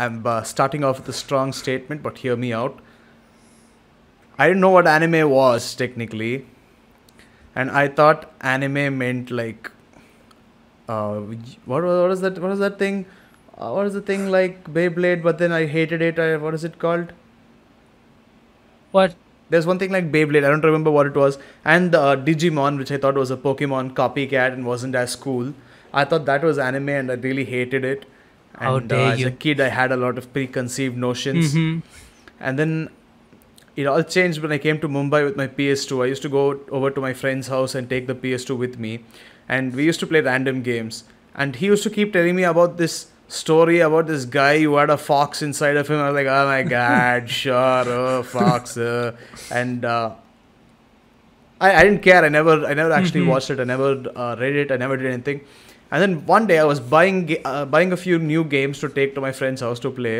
I'm uh, starting off with a strong statement, but hear me out. I didn't know what anime was technically, and I thought anime meant like, uh, what what is that? What is that thing? Uh, what is the thing like Beyblade? But then I hated it. I, uh, what is it called? What? There's one thing like Beyblade. I don't remember what it was, and uh, Digimon, which I thought was a Pokemon copycat and wasn't as cool. I thought that was anime, and I really hated it and uh, as a kid, I had a lot of preconceived notions. Mm-hmm. And then it all changed when I came to Mumbai with my PS2. I used to go over to my friend's house and take the PS2 with me. And we used to play random games. And he used to keep telling me about this story about this guy who had a fox inside of him. I was like, oh my god, sure, oh, fox. Uh. And uh, I, I didn't care. I never, I never actually mm-hmm. watched it. I never uh, read it. I never did anything. And then one day I was buying uh, buying a few new games to take to my friend's house to play,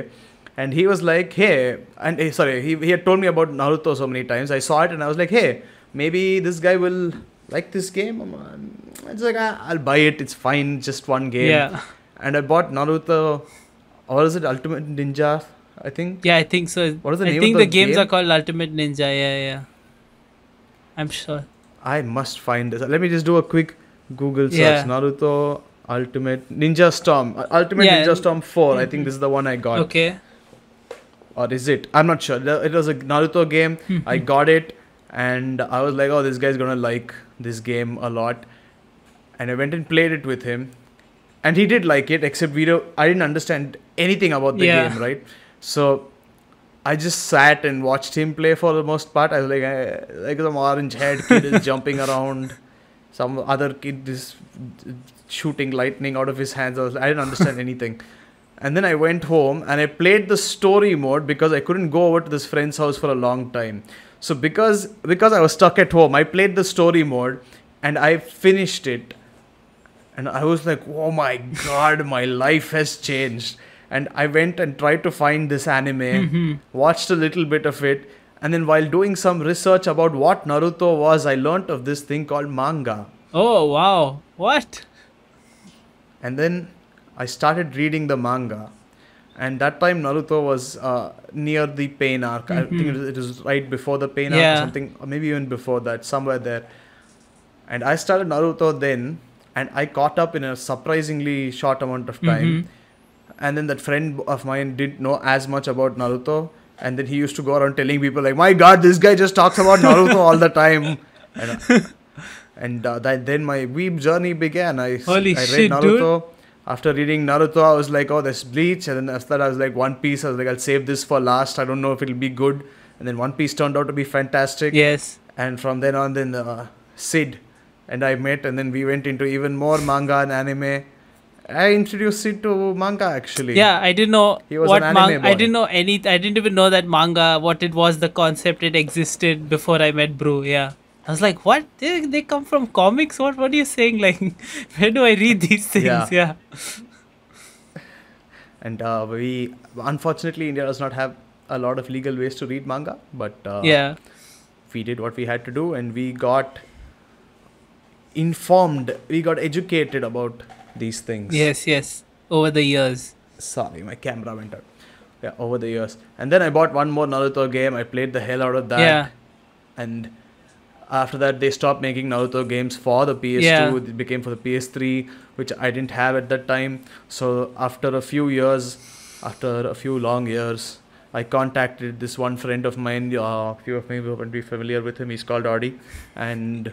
and he was like, "Hey," and uh, sorry, he he had told me about Naruto so many times. I saw it and I was like, "Hey, maybe this guy will like this game." I'm just like ah, I'll buy it. It's fine, just one game. Yeah. And I bought Naruto, or is it Ultimate Ninja? I think. Yeah, I think so. What is the I name? I think the, the games game? are called Ultimate Ninja. Yeah, yeah. I'm sure. I must find this. Let me just do a quick Google search yeah. Naruto Ultimate Ninja Storm. Uh, Ultimate yeah. Ninja Storm 4. Mm-hmm. I think mm-hmm. this is the one I got. Okay. Or is it? I'm not sure. It was a Naruto game. I mm-hmm. got it and I was like, oh, this guy's gonna like this game a lot. And I went and played it with him. And he did like it, except we don't, I didn't understand anything about the yeah. game, right? So I just sat and watched him play for the most part. I was like, I, like some orange head kid is jumping around some other kid is shooting lightning out of his hands. I, was, I didn't understand anything. And then I went home and I played the story mode because I couldn't go over to this friend's house for a long time. So because because I was stuck at home, I played the story mode and I finished it. And I was like, "Oh my god, my life has changed." And I went and tried to find this anime, mm-hmm. watched a little bit of it, and then while doing some research about what Naruto was, I learnt of this thing called manga. Oh, wow. What? And then I started reading the manga. And that time Naruto was uh, near the pain arc. Mm-hmm. I think mm-hmm. it was right before the pain yeah. arc or something, or maybe even before that, somewhere there. And I started Naruto then, and I caught up in a surprisingly short amount of time. Mm-hmm. And then that friend of mine didn't know as much about Naruto and then he used to go around telling people like, "My God, this guy just talks about Naruto all the time." And, and uh, that, then my weeb journey began. I, Holy I read shit, Naruto. Dude. After reading Naruto, I was like, "Oh, there's Bleach," and then after that, I was like, "One Piece." I was like, "I'll save this for last. I don't know if it'll be good." And then One Piece turned out to be fantastic. Yes. And from then on, then uh, Sid and I met, and then we went into even more manga and anime. I introduced it to manga actually. Yeah, I didn't know what an manga. I didn't know any. I didn't even know that manga. What it was, the concept it existed before I met Brew. Yeah, I was like, what? They, they come from comics. What? What are you saying? Like, where do I read these things? Yeah. yeah. and uh, we unfortunately India does not have a lot of legal ways to read manga, but uh, yeah, we did what we had to do, and we got informed. We got educated about these things. Yes, yes. Over the years. Sorry, my camera went out. Yeah, over the years. And then I bought one more Naruto game. I played the hell out of that. Yeah. And after that, they stopped making Naruto games for the PS2. Yeah. It became for the PS3, which I didn't have at that time. So after a few years, after a few long years, I contacted this one friend of mine. Uh, a few of you might be familiar with him. He's called Audi, and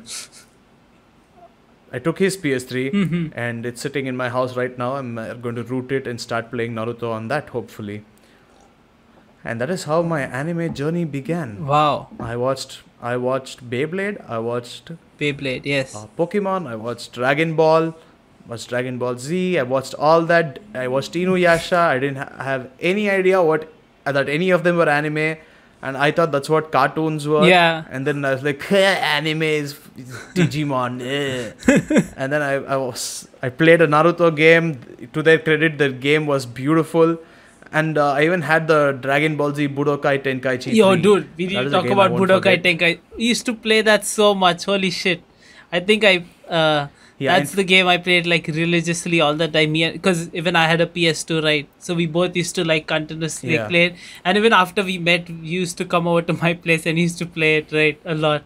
I took his PS3 mm-hmm. and it's sitting in my house right now. I'm going to root it and start playing Naruto on that, hopefully. And that is how my anime journey began. Wow. I watched I watched Beyblade, I watched Beyblade, yes. Uh, Pokemon, I watched Dragon Ball, watched Dragon Ball Z, I watched all that. I watched Inuyasha. I didn't ha- have any idea what that any of them were anime and I thought that's what cartoons were. Yeah. And then I was like, anime is Digimon. Eh. and then I, I was I played a Naruto game. To their credit, the game was beautiful. And uh, I even had the Dragon Ball Z Budokai Tenkaichi. Yo, 3. dude, we didn't talk about Budokai forget. Tenkaichi. We used to play that so much. Holy shit! I think I uh, yeah, that's the game I played like religiously all the time. Because even I had a PS2, right? So we both used to like continuously yeah. play it. And even after we met, we used to come over to my place and used to play it, right? A lot.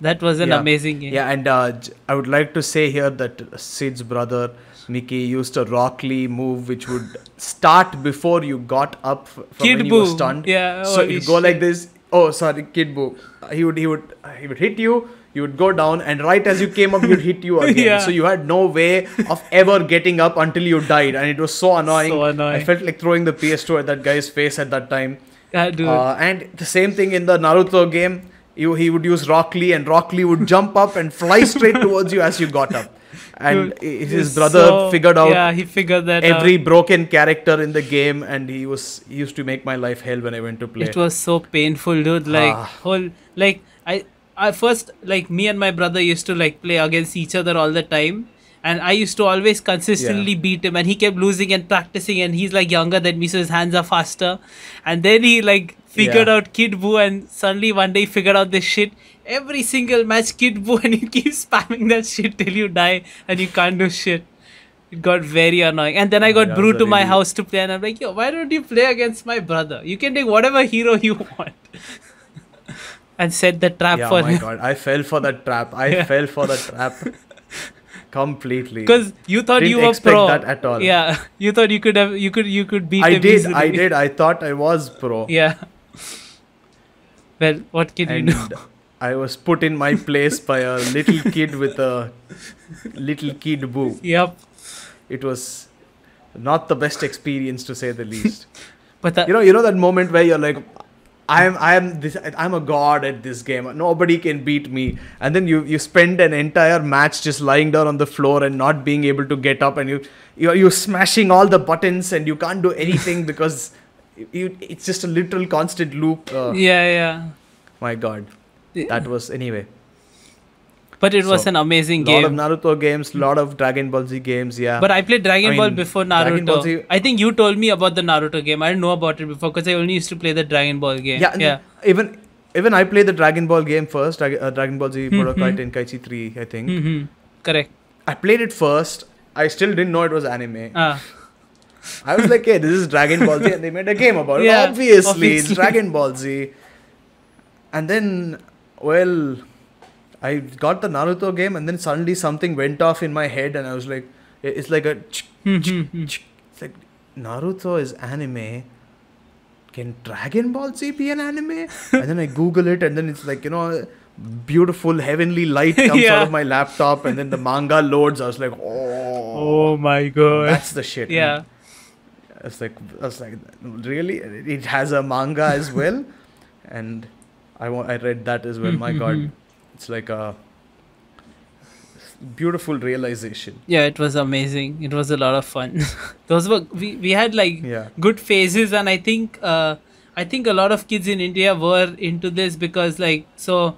That was an yeah. amazing game. Yeah, and uh, I would like to say here that Sid's brother Mickey used a Rockley move which would start before you got up from Kid when you were stunned. Yeah, so you go like this. Oh, sorry, Kid Boo. He would he would he would hit you you would go down and right as you came up you'd hit you again yeah. so you had no way of ever getting up until you died and it was so annoying so annoying i felt like throwing the ps2 at that guy's face at that time yeah, uh, dude. Uh, and the same thing in the naruto game you, he would use rock lee and rock lee would jump up and fly straight towards you as you got up and dude, his brother so, figured out yeah he figured that every out. broken character in the game and he was he used to make my life hell when i went to play it was so painful dude like ah. whole like i I first like me and my brother used to like play against each other all the time and I used to always consistently yeah. beat him and he kept losing and practicing and he's like younger than me so his hands are faster and then he like figured yeah. out Kid Buu and suddenly one day he figured out this shit every single match Kid Buu and he keeps spamming that shit till you die and you can't do shit it got very annoying. And then I got yeah, Brew to my house to play, and I'm like, yo, why don't you play against my brother? You can take whatever hero you want and set the trap yeah, for my him. god i fell for that trap i yeah. fell for the trap completely because you thought Didn't you were expect pro that at all yeah you thought you could have you could you could beat i did easily. i did i thought i was pro yeah well what can and you do i was put in my place by a little kid with a little kid boo yep it was not the best experience to say the least but that, you know you know that moment where you're like I'm I'm this I'm a god at this game. Nobody can beat me. And then you you spend an entire match just lying down on the floor and not being able to get up, and you you you're smashing all the buttons and you can't do anything because you it's just a literal constant loop. Uh, yeah, yeah. My god, that was anyway. But it was an amazing game. Lot of Naruto games, lot of Dragon Ball Z games, yeah. But I played Dragon I mean, Ball before Naruto. Ball Z, I think you told me about the Naruto game. I didn't know about it before because I only used to play the Dragon Ball game. Yeah, yeah. Even even I played the Dragon Ball game first. Uh, Dragon Ball Z mm-hmm. Budokai Tenkaichi 3, I think. Mm-hmm. Correct. I played it first. I still didn't know it was anime. Uh. I was like, hey, this is Dragon Ball Z, and they made a game about it. Yeah, obviously, obviously, it's Dragon Ball Z. And then, well, I got the Naruto game, and then suddenly something went off in my head, and I was like, it's like a, hmm, hmm, hmm. it's like Naruto is anime. Can Dragon Ball Z be an anime? and then I Google it, and then it's like you know, beautiful heavenly light comes yeah. out of my laptop, and then the manga loads. I was like, oh, oh my god, that's the shit. Yeah. Man. I was like, I was like, really? It has a manga as well, and I, I read that as well. my god, it's like a beautiful realization yeah it was amazing it was a lot of fun those were we, we had like yeah. good phases and i think uh, i think a lot of kids in india were into this because like so